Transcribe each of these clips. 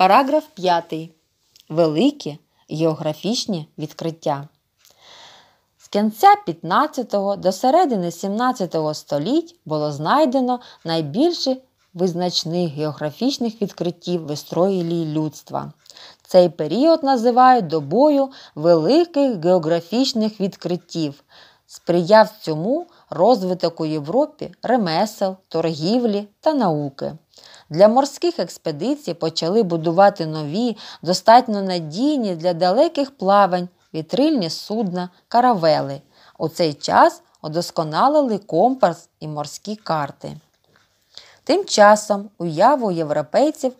Параграф 5. Великі географічні відкриття. З кінця 15 до середини 17 століть було знайдено найбільше визначних географічних відкриттів в історії людства. Цей період називають добою великих географічних відкриттів. Сприяв цьому розвиток у Європі ремесел, торгівлі та науки. Для морських експедицій почали будувати нові, достатньо надійні для далеких плавань, вітрильні судна, каравели. У цей час удосконалили компас і морські карти. Тим часом уяву європейців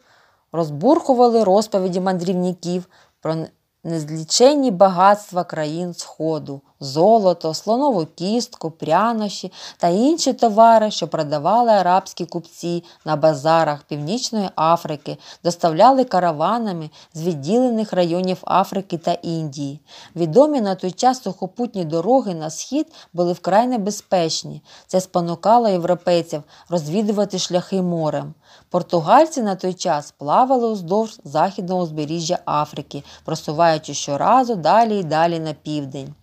розбурхували розповіді мандрівників про незліченні багатства країн Сходу, золото, слонову кістку, прянощі та інші товари, що продавали арабські купці на базарах Північної Африки, доставляли караванами з відділених районів Африки та Індії. Відомі на той час сухопутні дороги на схід були вкрай небезпечні. Це спонукало європейців розвідувати шляхи морем. Португальці на той час плавали уздовж західного узбережжя Африки, просуваючи щоразу далі і далі на південь.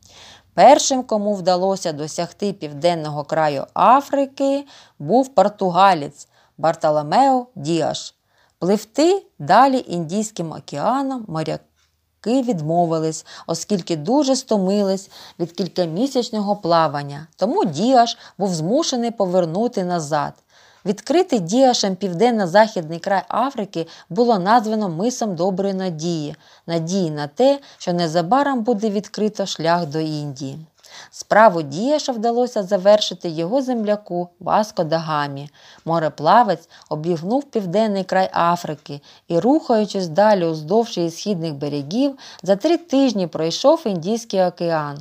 Першим, кому вдалося досягти південного краю Африки, був португалець Бартоломео Діаш. Пливти далі Індійським океаном моряки відмовились, оскільки дуже стомились від кількомісячного плавання, тому Діаш був змушений повернути назад. Відкритий діашем південно-західний край Африки було названо мисом доброї надії, надії на те, що незабаром буде відкрито шлях до Індії. Справу діяша вдалося завершити його земляку Васко Дагамі. Мореплавець обігнув південний край Африки і, рухаючись далі уздовж її східних берегів, за три тижні пройшов Індійський океан.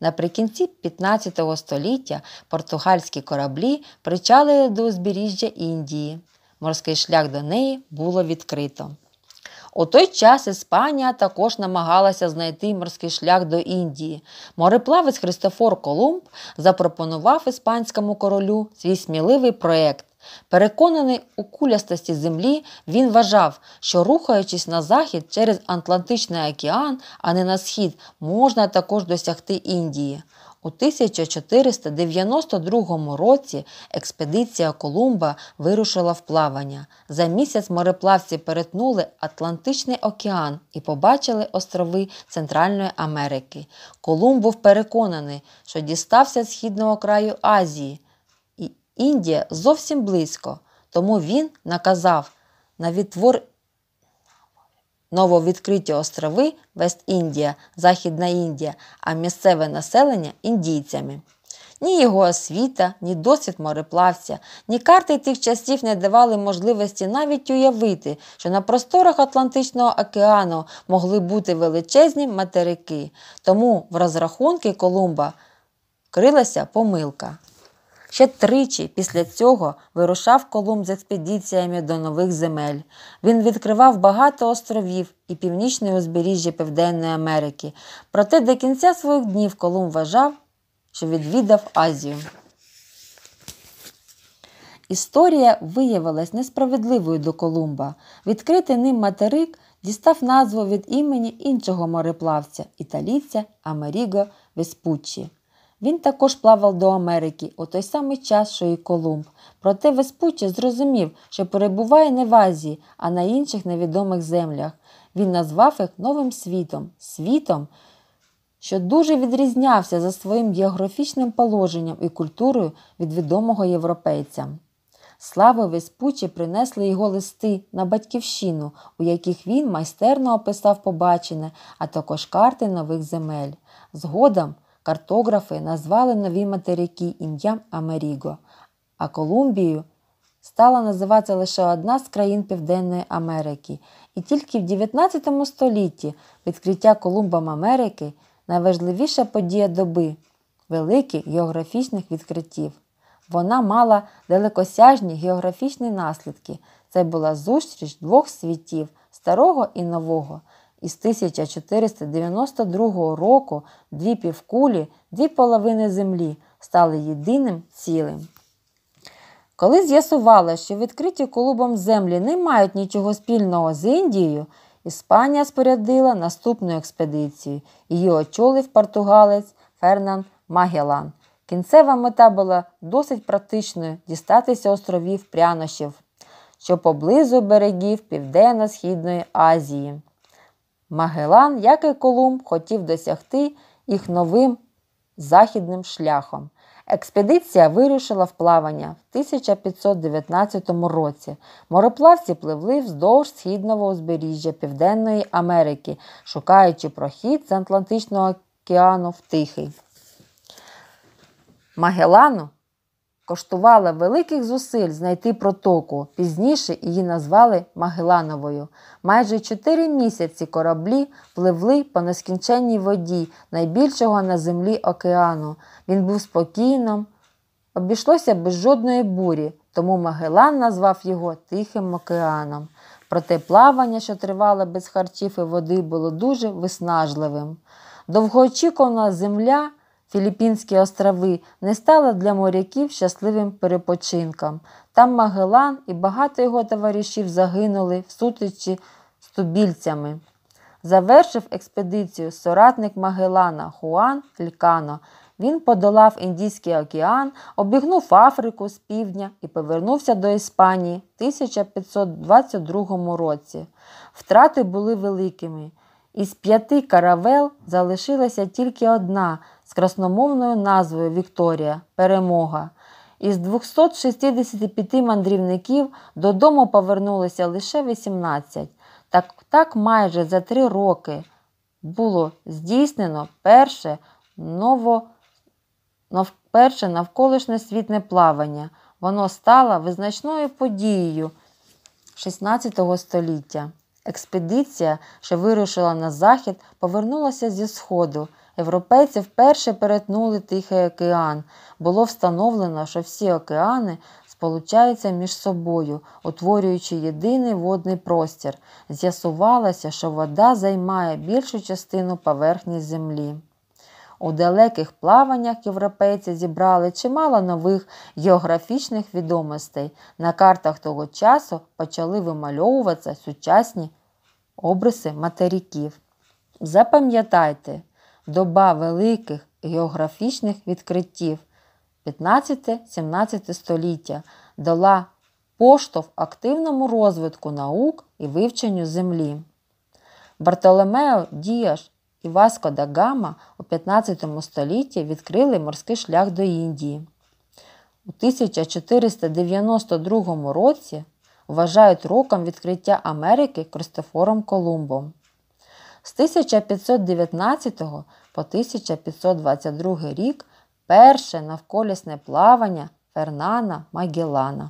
Наприкінці 15 століття португальські кораблі причалили до узбережжя Індії. Морський шлях до неї було відкрито. У той час Іспанія також намагалася знайти морський шлях до Індії. Мореплавець Христофор Колумб запропонував іспанському королю свій сміливий проект Переконаний у кулястості землі, він вважав, що рухаючись на захід через Атлантичний океан, а не на схід, можна також досягти Індії. У 1492 році експедиція Колумба вирушила в плавання. За місяць мореплавці перетнули Атлантичний океан і побачили острови Центральної Америки. Колумб був переконаний, що дістався східного краю Азії. Індія зовсім близько, тому він наказав на відтвор нововідкриті острови Вест-Індія, Західна Індія, а місцеве населення індійцями. Ні його освіта, ні досвід мореплавця, ні карти тих часів не давали можливості навіть уявити, що на просторах Атлантичного океану могли бути величезні материки. Тому в розрахунки Колумба крилася помилка. Ще тричі після цього вирушав Колумб з експедіціями до нових земель. Він відкривав багато островів і північне узбережжя Південної Америки. Проте до кінця своїх днів Колумб вважав, що відвідав Азію. Історія виявилась несправедливою до Колумба. Відкритий ним материк дістав назву від імені іншого мореплавця італійця Амеріго Веспуччі. Він також плавав до Америки у той самий час, що і Колумб. Проте Веспуччі зрозумів, що перебуває не в Азії, а на інших невідомих землях. Він назвав їх новим світом, світом, що дуже відрізнявся за своїм географічним положенням і культурою від відомого європейця. Слави Веспуччі принесли його листи на батьківщину, у яких він майстерно описав побачене, а також карти нових земель. Згодом. Картографи назвали нові материки ім'ям Америго, а Колумбію стала називатися лише одна з країн Південної Америки. І тільки в 19 столітті відкриття Колумбом Америки найважливіша подія доби великих географічних відкриттів. Вона мала далекосяжні географічні наслідки. Це була зустріч двох світів старого і нового. Із 1492 року дві півкулі, дві половини землі стали єдиним цілим. Коли з'ясували, що відкриті клубом землі не мають нічого спільного з Індією, Іспанія спорядила наступну експедицію. Її очолив португалець Фернан Магелан. Кінцева мета була досить практичною дістатися островів прянощів, що поблизу берегів Південно-Східної Азії. Магелан, як і Колумб, хотів досягти їх новим західним шляхом. Експедиція вирушила в плавання в 1519 році. Мореплавці пливли вздовж східного узбережжя Південної Америки, шукаючи прохід з Атлантичного океану в Тихий. Магелану коштувала великих зусиль знайти протоку. Пізніше її назвали Магелановою. Майже чотири місяці кораблі пливли по нескінченній воді, найбільшого на землі океану. Він був спокійним, обійшлося без жодної бурі, тому Магелан назвав його Тихим океаном. Проте плавання, що тривало без харчів і води, було дуже виснажливим. Довгоочікувана земля Філіппінські острови не стали для моряків щасливим перепочинком. Там Магелан і багато його товаришів загинули в сутичі з тубільцями. Завершив експедицію соратник Магелана Хуан Лькано. Він подолав Індійський океан, обігнув Африку з півдня і повернувся до Іспанії в 1522 році. Втрати були великими. Із п'яти каравел залишилася тільки одна з красномовною назвою Вікторія Перемога. Із 265 мандрівників додому повернулися лише 18. Так, так майже за три роки було здійснено перше ново, нов, перше навколишнє світне плавання. Воно стало визначною подією 16 століття. Експедиція, що вирушила на захід, повернулася зі Сходу Європейці вперше перетнули Тихий океан. Було встановлено, що всі океани сполучаються між собою, утворюючи єдиний водний простір. З'ясувалося, що вода займає більшу частину поверхні землі. У далеких плаваннях європейці зібрали чимало нових географічних відомостей. На картах того часу почали вимальовуватися сучасні обриси материків. Запам'ятайте, доба великих географічних відкриттів 15-17 століття дала поштовх активному розвитку наук і вивченню землі. Бартоломео Діаш і Васко да Гама у 15 столітті відкрили морський шлях до Індії. У 1492 році вважають роком відкриття Америки Кристофором Колумбом. З 1519 по 1522 рік перше навколісне плавання Фернана Магеллана.